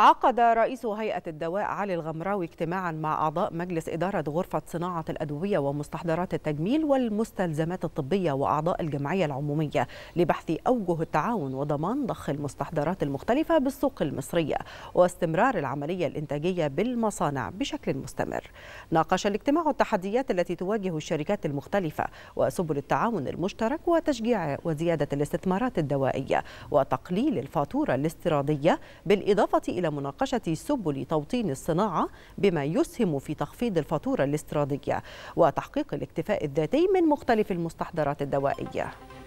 عقد رئيس هيئة الدواء علي الغمراوي اجتماعا مع أعضاء مجلس إدارة غرفة صناعة الأدوية ومستحضرات التجميل والمستلزمات الطبية وأعضاء الجمعية العمومية لبحث أوجه التعاون وضمان ضخ المستحضرات المختلفة بالسوق المصرية واستمرار العملية الإنتاجية بالمصانع بشكل مستمر. ناقش الاجتماع التحديات التي تواجه الشركات المختلفة وسبل التعاون المشترك وتشجيع وزيادة الاستثمارات الدوائية وتقليل الفاتورة الاستيرادية بالإضافة إلى إلى مناقشة سبل توطين الصناعة بما يسهم في تخفيض الفاتورة الاستيرادية وتحقيق الاكتفاء الذاتي من مختلف المستحضرات الدوائية